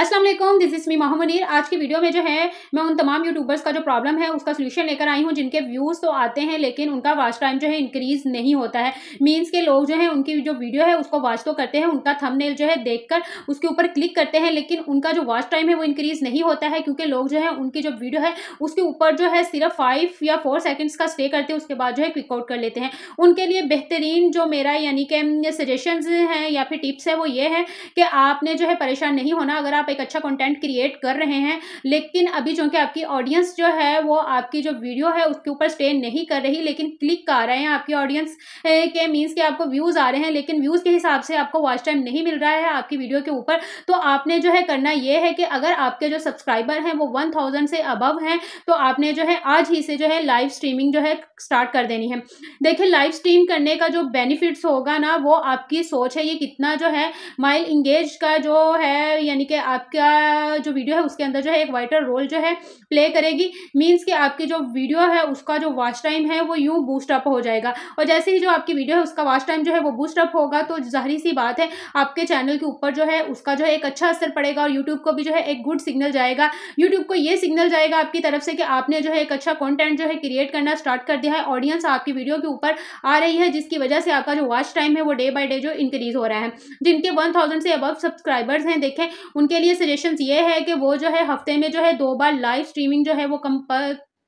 अस्सलाम वालेकुम this is me माहमुनीर आज की वीडियो में जो है मैं उन तमाम यूट्यूबर्स का जो प्रॉब्लम है उसका सलूशन लेकर आई हूँ जिनके व्यूज़ तो आते हैं लेकिन उनका वॉच टाइम जो है इंक्रीज़ नहीं होता है मीन्स के लोग जो है उनकी जो वीडियो है उसको वॉच तो करते हैं उनका थंबनेल जो है देखकर उसके ऊपर क्लिक करते हैं लेकिन उनका जो वॉच टाइम है वो इंक्रीज़ नहीं होता है क्योंकि लोग जो है उनकी जो वीडियो है उसके ऊपर जो है सिर्फ फाइव या फोर सेकेंड्स का स्टे करते हैं उसके बाद जो है क्विक आउट कर लेते हैं उनके लिए बेहतरीन जो मेरा यानी कि सजेशन हैं या फिर टिप्स है वो ये है कि आपने जो है परेशान नहीं होना अगर आप एक अच्छा कंटेंट क्रिएट कर रहे हैं लेकिन अभी चूँकि आपकी ऑडियंस जो है वो आपकी जो वीडियो है उसके ऊपर स्टे नहीं कर रही लेकिन क्लिक आ रहे हैं आपकी ऑडियंस के मीन्स कि आपको व्यूज़ आ रहे हैं लेकिन व्यूज़ के हिसाब से आपको वॉच टाइम नहीं मिल रहा है आपकी वीडियो के ऊपर तो आपने जो है करना यह है कि अगर आपके जो सब्सक्राइबर हैं वो वन थाउजेंड से अबव हैं तो आपने जो है आज ही से जो है लाइव स्ट्रीमिंग जो है स्टार्ट कर देनी है देखिए लाइव स्ट्रीम करने का जो बेनिफिट्स होगा ना वो आपकी सोच है ये कितना जो है माइल इंगेज का जो है यानी कि आप आपका जो वीडियो है उसके अंदर जो है एक वाइटर रोल जो है प्ले करेगी मीन्स कि आपकी जो वीडियो है उसका जो वॉच टाइम है वो यूँ बूस्टअप हो जाएगा और जैसे ही जो आपकी वीडियो है उसका वॉच टाइम जो है वो बूस्टअप होगा तो जहरी सी बात है आपके चैनल के ऊपर जो है उसका जो है एक अच्छा असर पड़ेगा और यूट्यूब को भी जो है एक गुड सिग्नल जाएगा यूट्यूब को ये सिग्नल जाएगा आपकी तरफ से कि आपने जो है एक अच्छा कॉन्टेंट जो है क्रिएट करना स्टार्ट कर दिया है ऑडियंस आपकी वीडियो के ऊपर आ रही है जिसकी वजह से आपका जो वॉच टाइम है वो डे बाई डे जो इंक्रीज हो रहा है जिनके वन से अबव सब्सक्राइबर्स हैं देखें उनके लिए सजेशन ये है कि वो जो है हफ्ते में जो है दो बार लाइव स्ट्रीमिंग जो है वो कंप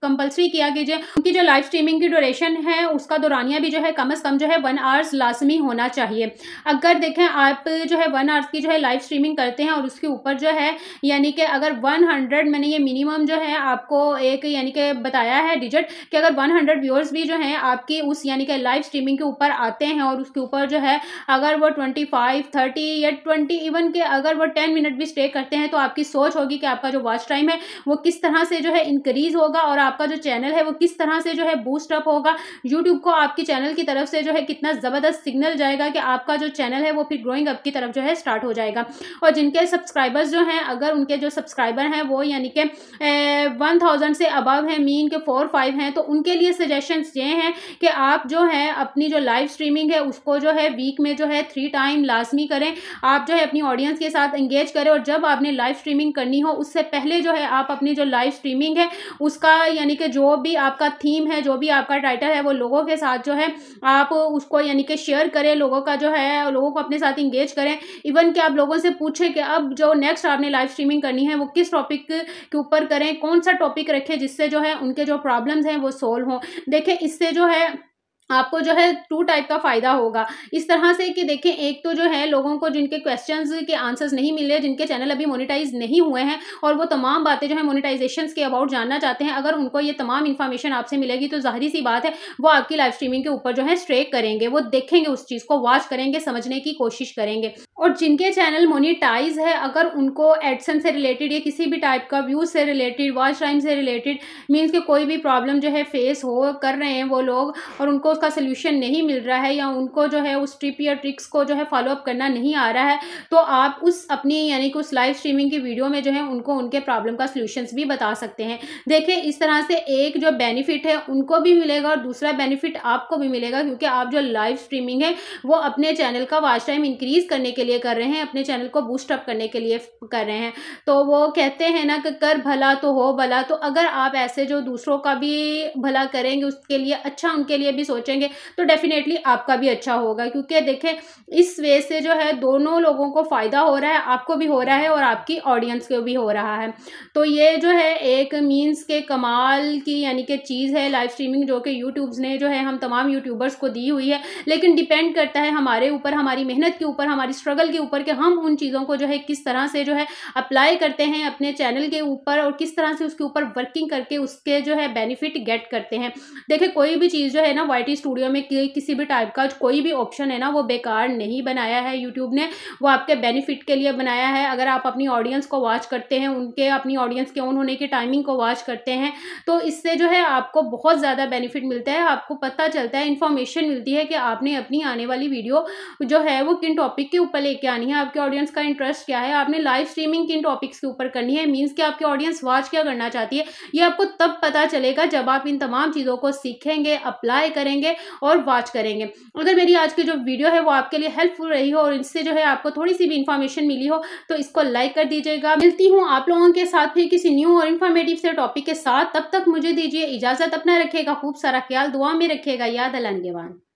कंपलसरी किया कीजिए क्योंकि जो लाइव स्ट्रीमिंग की ड्यूरेशन है उसका दौरानिया भी जो है कम अज़ कम जो है वन आवर्स लाजमी होना चाहिए अगर देखें आप जो है वन आवर्स की जो है लाइव स्ट्रीमिंग करते हैं और उसके ऊपर जो है यानी कि अगर वन हंड्रेड मैंने ये मिनिमम जो है आपको एक यानी कि बताया है डिजिट कि अगर वन हंड्रेड व्यूअर्स भी जो है आपकी उस यानी कि लाइव स्ट्रीमिंग के ऊपर आते हैं और उसके ऊपर जो है अगर वो ट्वेंटी फाइव थर्टी या ट्वेंटी इवन के अगर वो टेन मिनट भी स्टे करते हैं तो आपकी सोच होगी कि आपका जो वॉच टाइम है वो किस तरह से जो है इंक्रीज़ होगा और आप आपका जो चैनल है वो किस तरह से जो है बूस्ट अप होगा यूट्यूब को आपकी चैनल की तरफ से जो है कितना ज़बरदस्त सिग्नल जाएगा कि आपका जो चैनल है वो फिर ग्रोइंग अप की तरफ जो है स्टार्ट हो जाएगा और जिनके सब्सक्राइबर्स जो हैं अगर उनके जो सब्सक्राइबर हैं वो यानी कि वन थाउजेंड से अबव हैं मीन के फोर फाइव हैं तो उनके लिए सजेशंस ये हैं कि आप जो है अपनी जो लाइव स्ट्रीमिंग है उसको जो है वीक में जो है थ्री टाइम लाजमी करें आप जो है अपनी ऑडियंस के साथ इंगेज करें और जब आपने लाइव स्ट्रीमिंग करनी हो उससे पहले जो है आप अपनी जो लाइव स्ट्रीमिंग है उसका यानी कि जो भी आपका थीम है जो भी आपका टाइटल है वो लोगों के साथ जो है आप उसको यानी कि शेयर करें लोगों का जो है लोगों को अपने साथ इंगेज करें इवन कि आप लोगों से पूछें कि अब जो नेक्स्ट आपने लाइव स्ट्रीमिंग करनी है वो किस टॉपिक के ऊपर करें कौन सा टॉपिक रखें जिससे जो है उनके जो प्रॉब्लम्स हैं वो सोल्व हों देखें इससे जो है आपको जो है टू टाइप का फ़ायदा होगा इस तरह से कि देखें एक तो जो है लोगों को जिनके क्वेश्चंस के आंसर्स नहीं मिले जिनके चैनल अभी मोनेटाइज नहीं हुए हैं और वो तमाम बातें जो है मोनेटाइजेशन के अबाउट जानना चाहते हैं अगर उनको ये तमाम इन्फॉर्मेशन आपसे मिलेगी तो जाहिर सी बात है वो आपकी लाइव स्ट्रीमिंग के ऊपर जो है स्ट्रेक करेंगे वो देखेंगे उस चीज़ को वॉच करेंगे समझने की कोशिश करेंगे और जिनके चैनल मोनिटाइज है अगर उनको एडसन से रिलेटेड या किसी भी टाइप का व्यूज से रिलेटेड वॉच टाइम से रिलेटेड मीन्स के कोई भी प्रॉब्लम जो है फेस हो कर रहे हैं वो लोग और उनको उसका सोल्यूशन नहीं मिल रहा है या उनको जो है उस ट्रिप या ट्रिक्स को जो है फॉलोअप करना नहीं आ रहा है तो आप उस अपनी यानी कि उस लाइव स्ट्रीमिंग की वीडियो में जो है उनको उनके प्रॉब्लम का सोल्यूशन भी बता सकते हैं देखिए इस तरह से एक जो बेनिफिट है उनको भी मिलेगा और दूसरा बेनिफिट आपको भी मिलेगा क्योंकि आप जो लाइव स्ट्रीमिंग है वो अपने चैनल का वाच टाइम इंक्रीज़ करने के लिए कर रहे हैं अपने चैनल को बूस्टअप करने के लिए कर रहे हैं तो वो कहते हैं ना कि कर भला तो हो भला तो अगर आप ऐसे जो दूसरों का भी भला करेंगे उसके लिए अच्छा उनके लिए भी सोच सोचेंगे तो डेफिनेटली आपका भी अच्छा होगा क्योंकि देखें इस वे से जो है दोनों लोगों को फ़ायदा हो रहा है आपको भी हो रहा है और आपकी ऑडियंस को भी हो रहा है तो ये जो है एक मीन्स के कमाल की यानी कि चीज़ है लाइव स्ट्रीमिंग जो कि यूट्यूब्स ने जो है हम तमाम यूट्यूबर्स को दी हुई है लेकिन डिपेंड करता है हमारे ऊपर हमारी मेहनत के ऊपर हमारी स्ट्रगल के ऊपर कि हम उन चीज़ों को जो है किस तरह से जो है अप्लाई करते हैं अपने चैनल के ऊपर और किस तरह से उसके ऊपर वर्किंग करके उसके जो है बेनिफिट गेट करते हैं देखिए कोई भी चीज़ जो है ना वाइट टी स्टूडियो में कि, किसी भी टाइप का कोई भी ऑप्शन है ना वो बेकार नहीं बनाया है यूट्यूब ने वो आपके बेनिफिट के लिए बनाया है अगर आप अपनी ऑडियंस को वॉच करते हैं उनके अपनी ऑडियंस के ऑन होने की टाइमिंग को वॉच करते हैं तो इससे जो है आपको बहुत ज़्यादा बेनिफिट मिलता है आपको पता चलता है इन्फॉर्मेशन मिलती है कि आपने अपनी आने वाली वीडियो जो है वो किन टॉपिक के ऊपर लेके आनी है आपके ऑडियंस का इंटरेस्ट क्या है आपने लाइव स्ट्रीमिंग किन टॉपिक्स के ऊपर करनी है मीन्स कि आपके ऑडियंस वॉच क्या करना चाहती है ये आपको तब पता चलेगा जब आप इन तमाम चीज़ों को सीखेंगे अप्लाई करेंगे देखेंगे और वॉच करेंगे अगर मेरी आज की जो वीडियो है वो आपके लिए हेल्पफुल रही हो और इससे जो है आपको थोड़ी सी भी इन्फॉर्मेशन मिली हो तो इसको लाइक कर दीजिएगा मिलती हूँ आप लोगों के साथ फिर किसी न्यू और इन्फॉर्मेटिव से टॉपिक के साथ तब तक मुझे दीजिए इजाज़त अपना रखेगा खूब सारा ख्याल दुआ में रखेगा याद अलानगेवान